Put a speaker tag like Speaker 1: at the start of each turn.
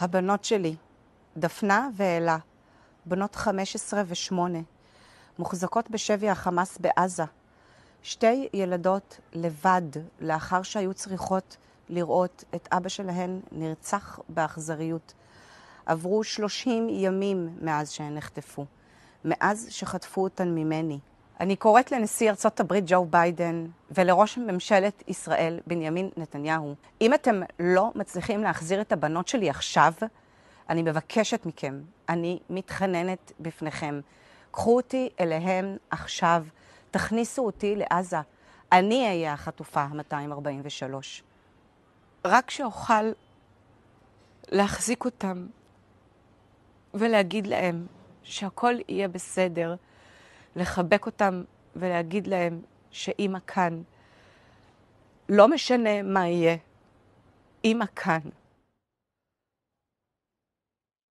Speaker 1: הבנות שלי, דפנה ואלה, בנות 15 ו-8, מוחזקות בשבי החמאס בעזה. שתי ילדות לבד, לאחר שהיו צריכות לראות את אבא שלהן נרצח באכזריות. עברו 30 ימים מאז שהן נחטפו, מאז שחטפו אותן ממני. אני קוראת לנשיא ארצות הברית ג'ו ביידן ולראש ממשלת ישראל בנימין נתניהו, אם אתם לא מצליחים להחזיר את הבנות שלי עכשיו, אני מבקשת מכם, אני מתחננת בפניכם, קחו אותי אליהם עכשיו, תכניסו אותי לעזה. אני אהיה החטופה ה-243. רק שאוכל
Speaker 2: להחזיק אותם ולהגיד להם שהכל יהיה בסדר. לחבק אותם ולהגיד להם שאימא כאן. לא משנה מה יהיה, אימא כאן.